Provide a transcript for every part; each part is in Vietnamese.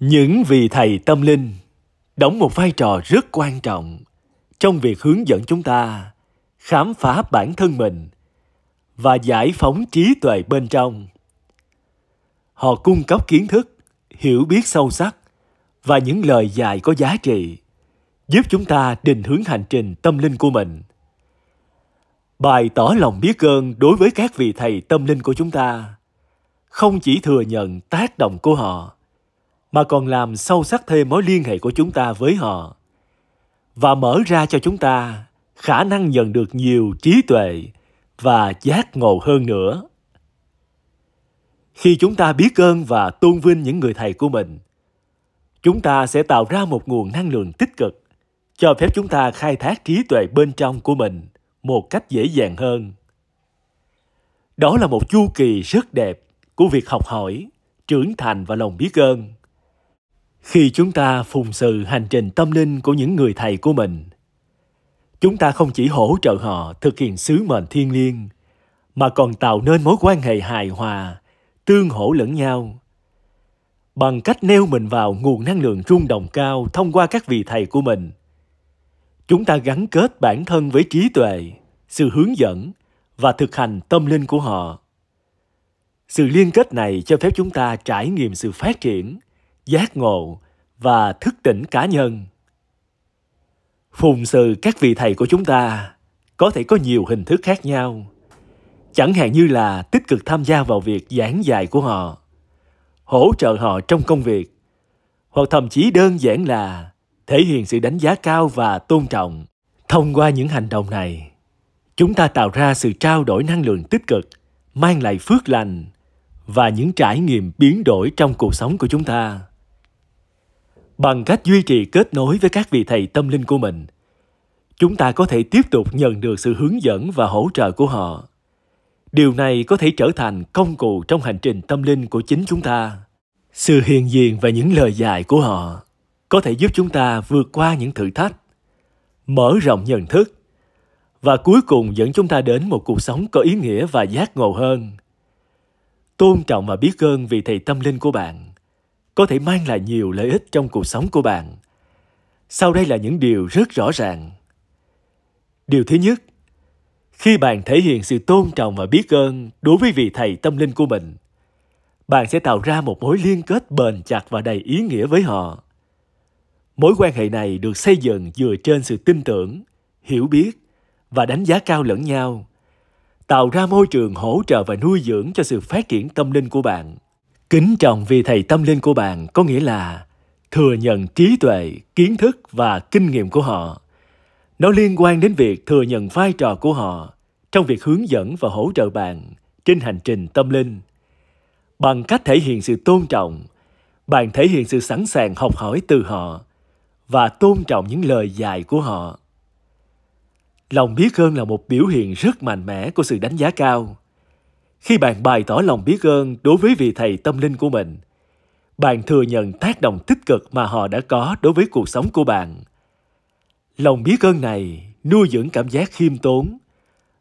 những vị thầy tâm linh đóng một vai trò rất quan trọng trong việc hướng dẫn chúng ta khám phá bản thân mình và giải phóng trí tuệ bên trong họ cung cấp kiến thức hiểu biết sâu sắc và những lời dạy có giá trị giúp chúng ta định hướng hành trình tâm linh của mình bài tỏ lòng biết ơn đối với các vị thầy tâm linh của chúng ta không chỉ thừa nhận tác động của họ mà còn làm sâu sắc thêm mối liên hệ của chúng ta với họ và mở ra cho chúng ta khả năng nhận được nhiều trí tuệ và giác ngộ hơn nữa khi chúng ta biết ơn và tôn vinh những người thầy của mình chúng ta sẽ tạo ra một nguồn năng lượng tích cực cho phép chúng ta khai thác trí tuệ bên trong của mình một cách dễ dàng hơn đó là một chu kỳ rất đẹp của việc học hỏi trưởng thành và lòng biết ơn khi chúng ta phùng sự hành trình tâm linh của những người thầy của mình chúng ta không chỉ hỗ trợ họ thực hiện sứ mệnh thiêng liêng mà còn tạo nên mối quan hệ hài hòa tương hỗ lẫn nhau bằng cách nêu mình vào nguồn năng lượng rung động cao thông qua các vị thầy của mình chúng ta gắn kết bản thân với trí tuệ sự hướng dẫn và thực hành tâm linh của họ sự liên kết này cho phép chúng ta trải nghiệm sự phát triển giác ngộ và thức tỉnh cá nhân phùng sự các vị thầy của chúng ta có thể có nhiều hình thức khác nhau chẳng hạn như là tích cực tham gia vào việc giảng dạy của họ hỗ trợ họ trong công việc hoặc thậm chí đơn giản là thể hiện sự đánh giá cao và tôn trọng thông qua những hành động này chúng ta tạo ra sự trao đổi năng lượng tích cực mang lại phước lành và những trải nghiệm biến đổi trong cuộc sống của chúng ta bằng cách duy trì kết nối với các vị thầy tâm linh của mình chúng ta có thể tiếp tục nhận được sự hướng dẫn và hỗ trợ của họ điều này có thể trở thành công cụ trong hành trình tâm linh của chính chúng ta sự hiền diện và những lời dạy của họ có thể giúp chúng ta vượt qua những thử thách mở rộng nhận thức và cuối cùng dẫn chúng ta đến một cuộc sống có ý nghĩa và giác ngộ hơn tôn trọng và biết ơn vị thầy tâm linh của bạn có thể mang lại nhiều lợi ích trong cuộc sống của bạn sau đây là những điều rất rõ ràng điều thứ nhất khi bạn thể hiện sự tôn trọng và biết ơn đối với vị thầy tâm linh của mình bạn sẽ tạo ra một mối liên kết bền chặt và đầy ý nghĩa với họ mối quan hệ này được xây dựng dựa trên sự tin tưởng hiểu biết và đánh giá cao lẫn nhau tạo ra môi trường hỗ trợ và nuôi dưỡng cho sự phát triển tâm linh của bạn Kính trọng vị thầy tâm linh của bạn có nghĩa là thừa nhận trí tuệ, kiến thức và kinh nghiệm của họ. Nó liên quan đến việc thừa nhận vai trò của họ trong việc hướng dẫn và hỗ trợ bạn trên hành trình tâm linh. Bằng cách thể hiện sự tôn trọng, bạn thể hiện sự sẵn sàng học hỏi từ họ và tôn trọng những lời dạy của họ. Lòng biết ơn là một biểu hiện rất mạnh mẽ của sự đánh giá cao khi bạn bày tỏ lòng biết ơn đối với vị thầy tâm linh của mình, bạn thừa nhận tác động tích cực mà họ đã có đối với cuộc sống của bạn. Lòng biết ơn này nuôi dưỡng cảm giác khiêm tốn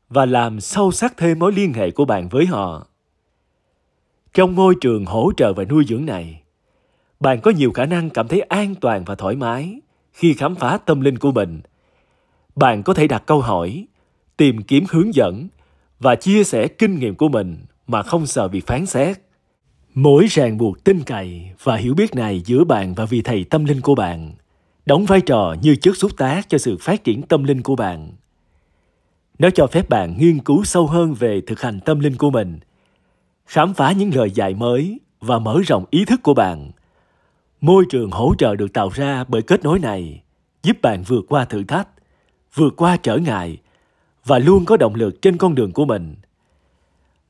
và làm sâu sắc thêm mối liên hệ của bạn với họ. Trong môi trường hỗ trợ và nuôi dưỡng này, bạn có nhiều khả năng cảm thấy an toàn và thoải mái khi khám phá tâm linh của mình. Bạn có thể đặt câu hỏi, tìm kiếm hướng dẫn và chia sẻ kinh nghiệm của mình mà không sợ bị phán xét. Mỗi ràng buộc tin cậy và hiểu biết này giữa bạn và vị thầy tâm linh của bạn đóng vai trò như chất xúc tác cho sự phát triển tâm linh của bạn. Nó cho phép bạn nghiên cứu sâu hơn về thực hành tâm linh của mình, khám phá những lời dạy mới và mở rộng ý thức của bạn. Môi trường hỗ trợ được tạo ra bởi kết nối này giúp bạn vượt qua thử thách, vượt qua trở ngại và luôn có động lực trên con đường của mình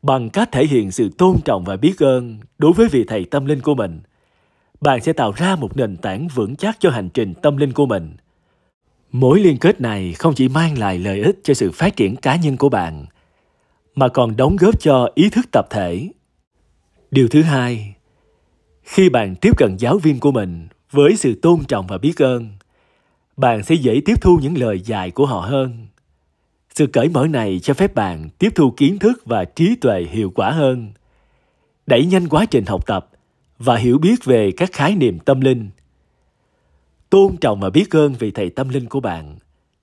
bằng cách thể hiện sự tôn trọng và biết ơn đối với vị thầy tâm linh của mình bạn sẽ tạo ra một nền tảng vững chắc cho hành trình tâm linh của mình mối liên kết này không chỉ mang lại lợi ích cho sự phát triển cá nhân của bạn mà còn đóng góp cho ý thức tập thể điều thứ hai khi bạn tiếp cận giáo viên của mình với sự tôn trọng và biết ơn bạn sẽ dễ tiếp thu những lời dạy của họ hơn sự cởi mở này cho phép bạn tiếp thu kiến thức và trí tuệ hiệu quả hơn, đẩy nhanh quá trình học tập và hiểu biết về các khái niệm tâm linh. Tôn trọng và biết ơn vị thầy tâm linh của bạn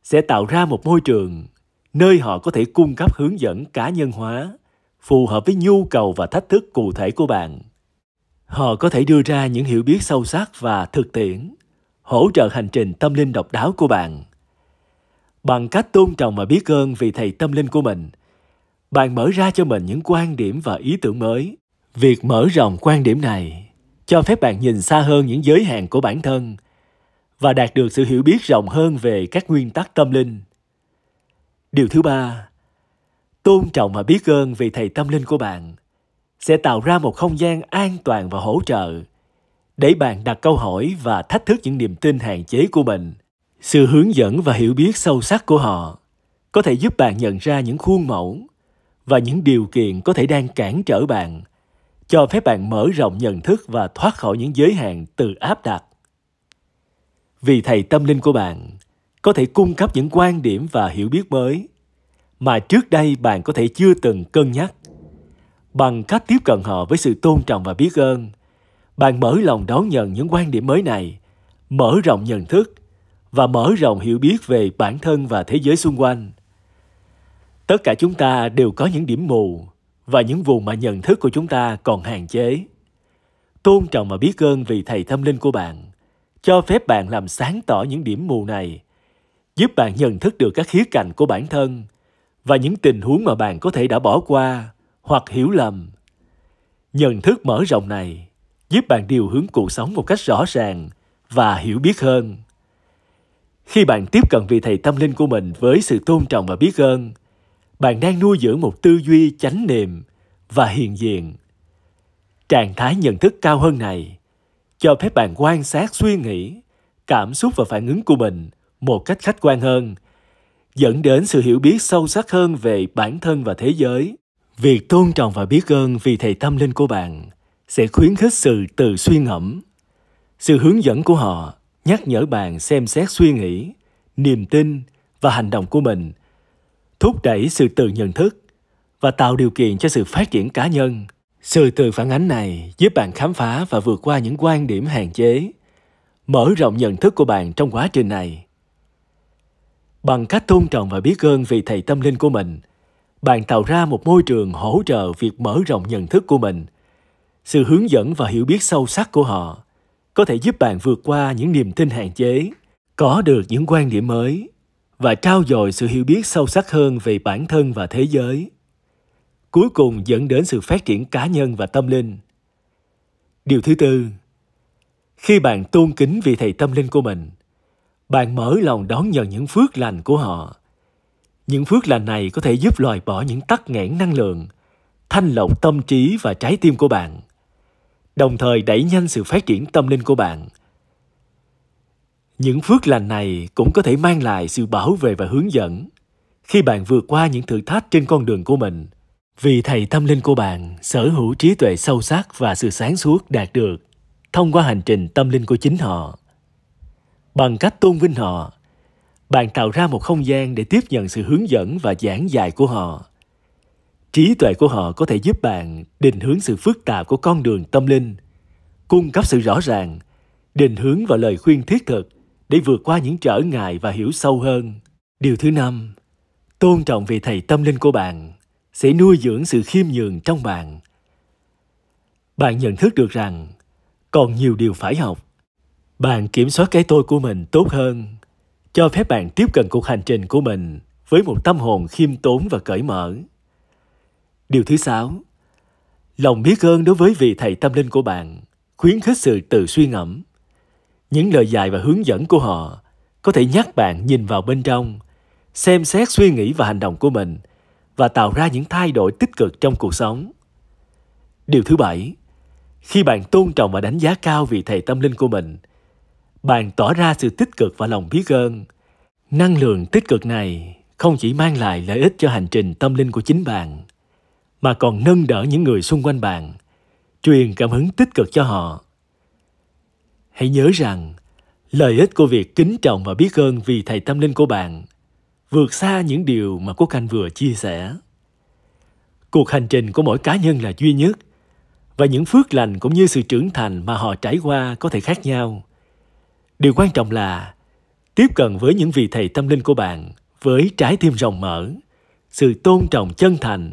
sẽ tạo ra một môi trường nơi họ có thể cung cấp hướng dẫn cá nhân hóa phù hợp với nhu cầu và thách thức cụ thể của bạn. Họ có thể đưa ra những hiểu biết sâu sắc và thực tiễn, hỗ trợ hành trình tâm linh độc đáo của bạn bằng cách tôn trọng và biết ơn vì thầy tâm linh của mình bạn mở ra cho mình những quan điểm và ý tưởng mới việc mở rộng quan điểm này cho phép bạn nhìn xa hơn những giới hạn của bản thân và đạt được sự hiểu biết rộng hơn về các nguyên tắc tâm linh điều thứ ba tôn trọng và biết ơn vì thầy tâm linh của bạn sẽ tạo ra một không gian an toàn và hỗ trợ để bạn đặt câu hỏi và thách thức những niềm tin hạn chế của mình sự hướng dẫn và hiểu biết sâu sắc của họ có thể giúp bạn nhận ra những khuôn mẫu và những điều kiện có thể đang cản trở bạn cho phép bạn mở rộng nhận thức và thoát khỏi những giới hạn từ áp đặt vì thầy tâm linh của bạn có thể cung cấp những quan điểm và hiểu biết mới mà trước đây bạn có thể chưa từng cân nhắc bằng cách tiếp cận họ với sự tôn trọng và biết ơn bạn mở lòng đón nhận những quan điểm mới này mở rộng nhận thức và mở rộng hiểu biết về bản thân và thế giới xung quanh tất cả chúng ta đều có những điểm mù và những vùng mà nhận thức của chúng ta còn hạn chế tôn trọng và biết ơn vì thầy tâm linh của bạn cho phép bạn làm sáng tỏ những điểm mù này giúp bạn nhận thức được các khía cạnh của bản thân và những tình huống mà bạn có thể đã bỏ qua hoặc hiểu lầm nhận thức mở rộng này giúp bạn điều hướng cuộc sống một cách rõ ràng và hiểu biết hơn khi bạn tiếp cận vị thầy tâm linh của mình với sự tôn trọng và biết ơn, bạn đang nuôi dưỡng một tư duy chánh niệm và hiền diện. Trạng thái nhận thức cao hơn này cho phép bạn quan sát suy nghĩ, cảm xúc và phản ứng của mình một cách khách quan hơn, dẫn đến sự hiểu biết sâu sắc hơn về bản thân và thế giới. Việc tôn trọng và biết ơn vì thầy tâm linh của bạn sẽ khuyến khích sự tự suy ngẫm. Sự hướng dẫn của họ nhắc nhở bạn xem xét suy nghĩ niềm tin và hành động của mình thúc đẩy sự tự nhận thức và tạo điều kiện cho sự phát triển cá nhân sự tự phản ánh này giúp bạn khám phá và vượt qua những quan điểm hạn chế mở rộng nhận thức của bạn trong quá trình này bằng cách tôn trọng và biết ơn vị thầy tâm linh của mình bạn tạo ra một môi trường hỗ trợ việc mở rộng nhận thức của mình sự hướng dẫn và hiểu biết sâu sắc của họ có thể giúp bạn vượt qua những niềm tin hạn chế, có được những quan điểm mới và trao dồi sự hiểu biết sâu sắc hơn về bản thân và thế giới. Cuối cùng dẫn đến sự phát triển cá nhân và tâm linh. Điều thứ tư, khi bạn tôn kính vị thầy tâm linh của mình, bạn mở lòng đón nhận những phước lành của họ. Những phước lành này có thể giúp loại bỏ những tắc nghẽn năng lượng, thanh lọc tâm trí và trái tim của bạn – đồng thời đẩy nhanh sự phát triển tâm linh của bạn. Những phước lành này cũng có thể mang lại sự bảo vệ và hướng dẫn khi bạn vượt qua những thử thách trên con đường của mình. Vì thầy tâm linh của bạn sở hữu trí tuệ sâu sắc và sự sáng suốt đạt được thông qua hành trình tâm linh của chính họ. Bằng cách tôn vinh họ, bạn tạo ra một không gian để tiếp nhận sự hướng dẫn và giảng dạy của họ Trí tuệ của họ có thể giúp bạn định hướng sự phức tạp của con đường tâm linh, cung cấp sự rõ ràng, định hướng và lời khuyên thiết thực để vượt qua những trở ngại và hiểu sâu hơn. Điều thứ năm, tôn trọng vị thầy tâm linh của bạn sẽ nuôi dưỡng sự khiêm nhường trong bạn. Bạn nhận thức được rằng còn nhiều điều phải học. Bạn kiểm soát cái tôi của mình tốt hơn, cho phép bạn tiếp cận cuộc hành trình của mình với một tâm hồn khiêm tốn và cởi mở Điều thứ sáu, lòng biết ơn đối với vị thầy tâm linh của bạn khuyến khích sự tự suy ngẫm. Những lời dạy và hướng dẫn của họ có thể nhắc bạn nhìn vào bên trong, xem xét suy nghĩ và hành động của mình và tạo ra những thay đổi tích cực trong cuộc sống. Điều thứ bảy, khi bạn tôn trọng và đánh giá cao vị thầy tâm linh của mình, bạn tỏ ra sự tích cực và lòng biết ơn. Năng lượng tích cực này không chỉ mang lại lợi ích cho hành trình tâm linh của chính bạn mà còn nâng đỡ những người xung quanh bạn, truyền cảm hứng tích cực cho họ. Hãy nhớ rằng, lợi ích của việc kính trọng và biết ơn vì thầy tâm linh của bạn vượt xa những điều mà Quốc Khanh vừa chia sẻ. Cuộc hành trình của mỗi cá nhân là duy nhất và những phước lành cũng như sự trưởng thành mà họ trải qua có thể khác nhau. Điều quan trọng là tiếp cận với những vị thầy tâm linh của bạn với trái tim rộng mở, sự tôn trọng chân thành